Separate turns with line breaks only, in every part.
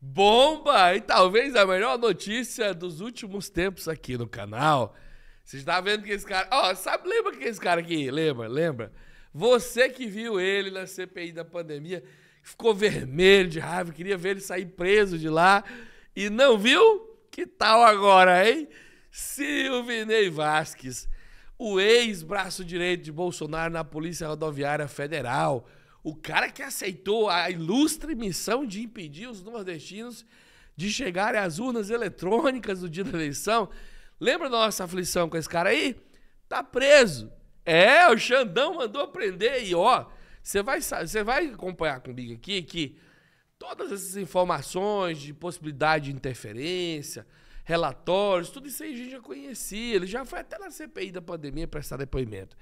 bomba e talvez a melhor notícia dos últimos tempos aqui no canal. Você está vendo que esse cara. Ó, oh, sabe, lembra que esse cara aqui? Lembra, lembra? Você que viu ele na CPI da pandemia, ficou vermelho de raiva, queria ver ele sair preso de lá e não viu? Que tal agora, hein? Silvinei Vasques, o ex-braço direito de Bolsonaro na Polícia Rodoviária Federal o cara que aceitou a ilustre missão de impedir os nordestinos de chegarem às urnas eletrônicas no dia da eleição. Lembra da nossa aflição com esse cara aí? Tá preso. É, o Xandão mandou prender e ó, você vai, você vai acompanhar comigo aqui que todas essas informações de possibilidade de interferência, relatórios, tudo isso aí a gente já conhecia. Ele já foi até na CPI da pandemia prestar depoimento.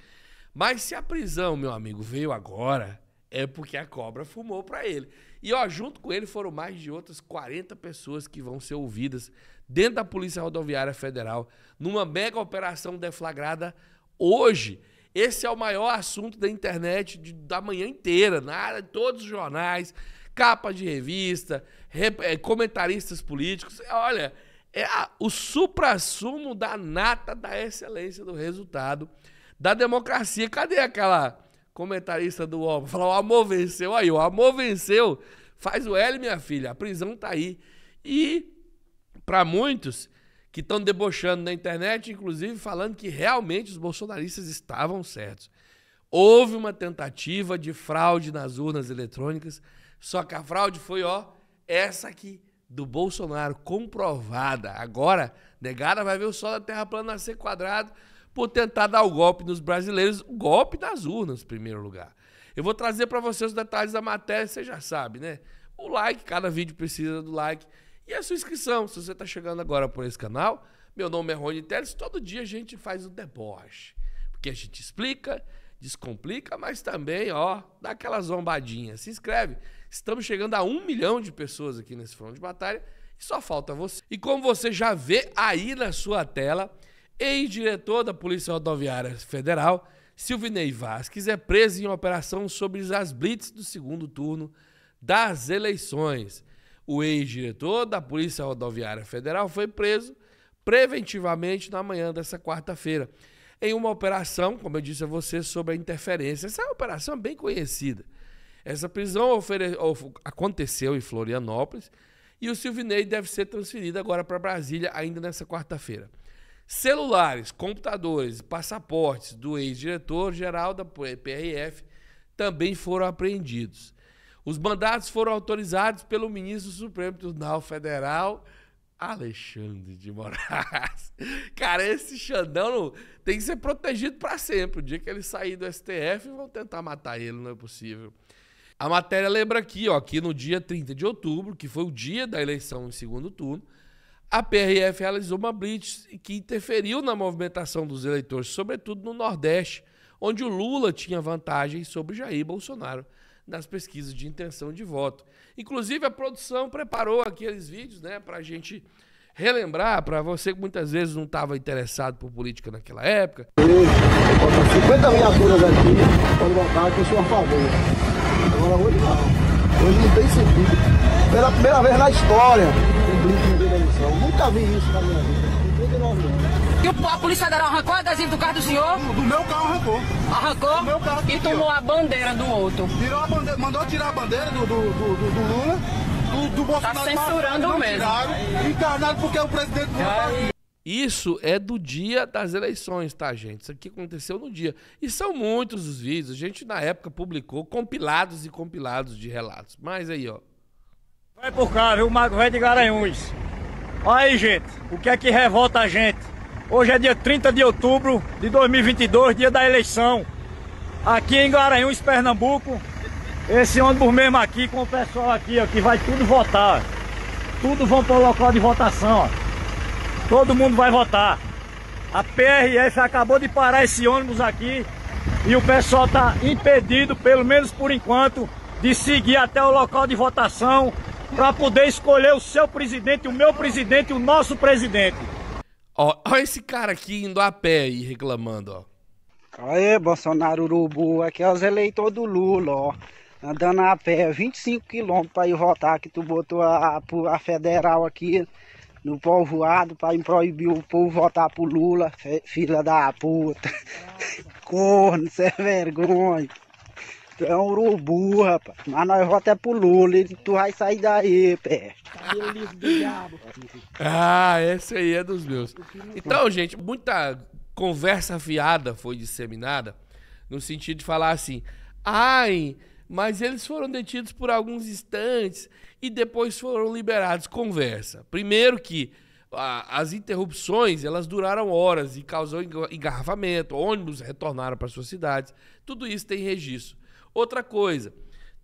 Mas se a prisão, meu amigo, veio agora, é porque a cobra fumou para ele. E ó, junto com ele foram mais de outras 40 pessoas que vão ser ouvidas dentro da Polícia Rodoviária Federal numa mega operação deflagrada hoje. Esse é o maior assunto da internet de, da manhã inteira, na área de todos os jornais, capa de revista, rep, é, comentaristas políticos. Olha, é a, o supra-sumo da nata da excelência do resultado da democracia. Cadê aquela comentarista do UOL, falar: o amor venceu aí, o amor venceu. Faz o L, minha filha, a prisão tá aí. E para muitos que estão debochando na internet, inclusive falando que realmente os bolsonaristas estavam certos. Houve uma tentativa de fraude nas urnas eletrônicas, só que a fraude foi, ó, essa aqui do Bolsonaro, comprovada. Agora, negada vai ver o sol da Terra plana nascer quadrado por tentar dar o golpe nos brasileiros, o golpe das urnas, em primeiro lugar. Eu vou trazer para você os detalhes da matéria, você já sabe, né? O like, cada vídeo precisa do like. E a sua inscrição, se você está chegando agora por esse canal, meu nome é Rony Teles, todo dia a gente faz o deboche. Porque a gente explica, descomplica, mas também, ó, dá aquela zombadinha. Se inscreve. Estamos chegando a um milhão de pessoas aqui nesse front de batalha e só falta você. E como você já vê aí na sua tela, Ex-diretor da Polícia Rodoviária Federal, Silvinei Vasquez, é preso em operação sobre as blitz do segundo turno das eleições. O ex-diretor da Polícia Rodoviária Federal foi preso preventivamente na manhã dessa quarta-feira, em uma operação, como eu disse a você, sobre a interferência. Essa é uma operação bem conhecida. Essa prisão aconteceu em Florianópolis e o Silvinei deve ser transferido agora para Brasília ainda nessa quarta-feira. Celulares, computadores e passaportes do ex-diretor-geral da PRF também foram apreendidos. Os mandatos foram autorizados pelo ministro do Supremo Tribunal Federal, Alexandre de Moraes. Cara, esse Xandão tem que ser protegido para sempre. O dia que ele sair do STF, vão tentar matar ele, não é possível. A matéria lembra aqui, ó, no dia 30 de outubro, que foi o dia da eleição em segundo turno, a PRF realizou uma blitz que interferiu na movimentação dos eleitores, sobretudo no Nordeste, onde o Lula tinha vantagem sobre Jair Bolsonaro nas pesquisas de intenção de voto. Inclusive, a produção preparou aqueles vídeos né, para a gente relembrar, para você que muitas vezes não estava interessado por política naquela época. 50 viaturas aqui para votar sou a favor. Agora hoje não. Hoje não tem sentido pela primeira vez na história. Nunca vi isso na minha vida. E a Polícia Federal arrancou o adesivo do carro do senhor? Do, meu carro arrancou. Arrancou? Do meu carro e tomou a bandeira do outro. Tirou a bandeira, mandou tirar a bandeira do, do, do, do Lula, do, do Bolsonaro. Tá censurando mesmo. Tiraram, encarnado porque é o presidente do Brasil. Isso é do dia das eleições, tá, gente? Isso aqui aconteceu no dia. E são muitos os vídeos. A gente, na época, publicou compilados e compilados de relatos. Mas aí, ó.
É por cá, viu? O Mago
Velho de Garanhuns. Olha aí, gente, o que é que revolta a gente? Hoje é dia 30 de outubro de 2022, dia da eleição. Aqui em Garanhuns, Pernambuco, esse ônibus mesmo aqui, com o pessoal aqui, ó, que vai tudo votar. Tudo vão para o local de votação, ó. Todo mundo vai votar. A PRF acabou de parar esse ônibus aqui e o pessoal está impedido, pelo menos por enquanto, de seguir até o local de votação para poder escolher o seu presidente, o meu presidente, o nosso presidente. Ó, ó esse cara aqui indo a pé e reclamando, ó. Aê, Bolsonaro Urubu, aqui é os eleitores do Lula, ó. Andando a pé, 25 quilômetros para ir votar, que tu botou a, a federal aqui no povoado para proibir o povo votar pro Lula, filha da puta. Corno, é vergonha. Tu é um urubu, rapaz. Mas nós vamos até pro Lula e tu vai sair daí, peste. do diabo. Ah, esse aí é dos meus. Então, gente, muita conversa fiada foi disseminada no sentido de falar assim: ai, mas eles foram detidos por alguns instantes e depois foram liberados. Conversa. Primeiro que as interrupções elas duraram horas e causou engarrafamento, ônibus retornaram para suas cidades. Tudo isso tem registro. Outra coisa,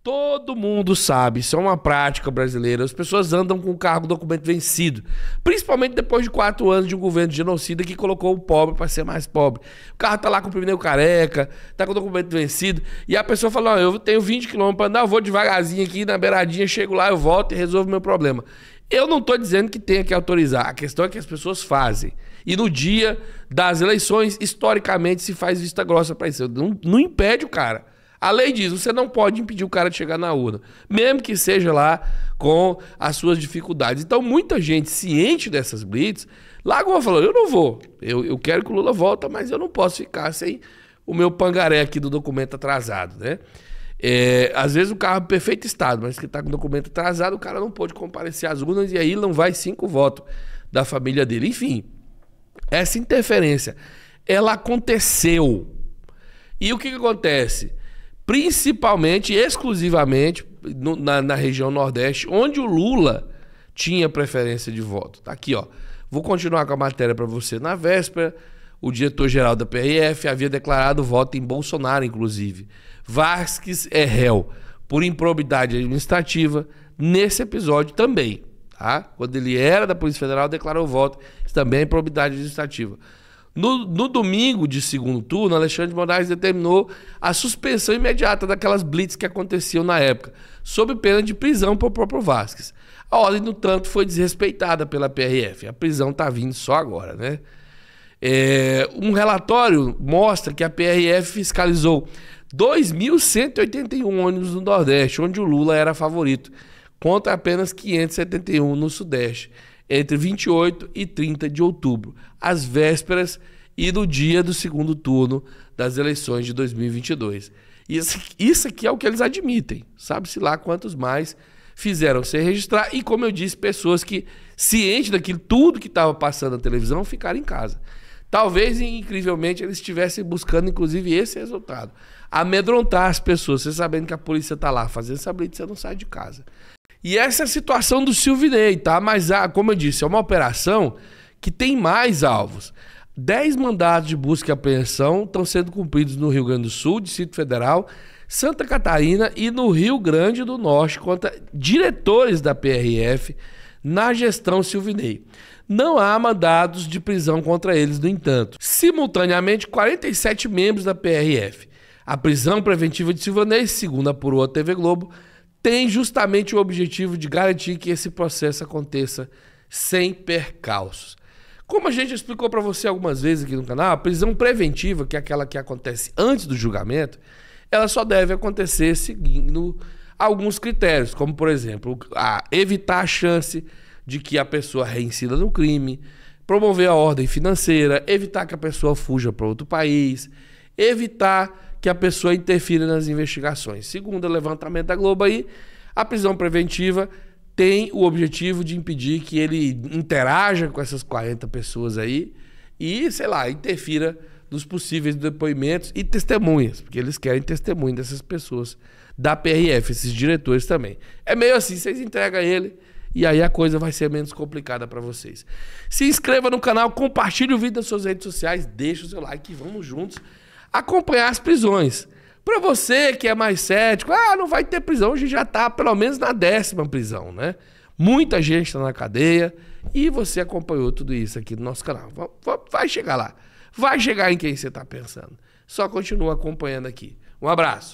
todo mundo sabe, isso é uma prática brasileira, as pessoas andam com o carro com documento vencido. Principalmente depois de quatro anos de um governo de genocida que colocou o pobre para ser mais pobre. O carro tá lá com o pneu careca, tá com o documento vencido, e a pessoa fala, ó, oh, eu tenho 20 quilômetros para andar, eu vou devagarzinho aqui na beiradinha, chego lá, eu volto e resolvo meu problema. Eu não estou dizendo que tenha que autorizar, a questão é que as pessoas fazem. E no dia das eleições, historicamente, se faz vista grossa para isso. Não, não impede o cara. A lei diz, você não pode impedir o cara de chegar na urna, mesmo que seja lá com as suas dificuldades. Então, muita gente ciente dessas blitz, largou falando, eu não vou, eu, eu quero que o Lula volta, mas eu não posso ficar sem o meu pangaré aqui do documento atrasado, né? É, às vezes o carro é perfeito estado, mas que está com o documento atrasado, o cara não pode comparecer às urnas e aí não vai cinco votos da família dele. Enfim, essa interferência, ela aconteceu. E o que, que acontece? principalmente, exclusivamente no, na, na, região Nordeste, onde o Lula tinha preferência de voto. Tá aqui, ó. Vou continuar com a matéria para você. Na véspera, o diretor-geral da PRF havia declarado voto em Bolsonaro, inclusive. Vasques é réu por improbidade administrativa nesse episódio também. Tá? Quando ele era da Polícia Federal, declarou voto. Isso também é improbidade administrativa. No, no, domingo de segundo turno, Alexandre de Moraes determinou a suspensão imediata daquelas blitz que aconteciam na época, sob pena de prisão para o próprio Vasquez. A ordem, no tanto, foi desrespeitada pela PRF. A prisão está vindo só agora, né? É, um relatório mostra que a PRF fiscalizou 2.181 ônibus no Nordeste, onde o Lula era favorito, contra apenas 571 no Sudeste entre 28 e 30 de outubro, às vésperas e no dia do segundo turno das eleições de 2022. Isso, isso aqui é o que eles admitem. Sabe-se lá quantos mais fizeram sem registrar e, como eu disse, pessoas que, cientes daquilo tudo que estava passando na televisão, ficaram em casa. Talvez, incrivelmente, eles estivessem buscando, inclusive, esse resultado. Amedrontar as pessoas, você sabendo que a polícia está lá fazendo essa blitz, você não sai de casa. E essa é a situação do Silvinei, tá? Mas, ah, como eu disse, é uma operação que tem mais alvos. Dez mandados de busca e apreensão estão sendo cumpridos no Rio Grande do Sul, Distrito Federal, Santa Catarina e no Rio Grande do Norte contra diretores da PRF na gestão Silvinei. Não há mandados de prisão contra eles, no entanto. Simultaneamente, 47 membros da PRF. A prisão preventiva de Silvinei, segundo apurou a TV Globo, tem justamente o objetivo de garantir que esse processo aconteça sem percalços. Como a gente explicou para você algumas vezes aqui no canal, a prisão preventiva, que é aquela que acontece antes do julgamento, ela só deve acontecer seguindo alguns critérios, como por exemplo, a evitar a chance de que a pessoa reincida no crime, promover a ordem financeira, evitar que a pessoa fuja para outro país, evitar que a pessoa interfira nas investigações. Segundo o levantamento da Globo aí, a prisão preventiva tem o objetivo de impedir que ele interaja com essas 40 pessoas aí e, sei lá, interfira nos possíveis depoimentos e testemunhas, porque eles querem testemunho dessas pessoas da PRF, esses diretores também. É meio assim, vocês entregam ele e aí a coisa vai ser menos complicada para vocês. Se inscreva no canal, compartilhe o vídeo nas suas redes sociais, deixa o seu like e vamos juntos acompanhar as prisões. Para você que é mais cético, ah, não vai ter prisão, a gente já está pelo menos na décima prisão, né? Muita gente está na cadeia e você acompanhou tudo isso aqui no nosso canal. Vai chegar lá. Vai chegar em quem você está pensando. Só continua acompanhando aqui. Um abraço.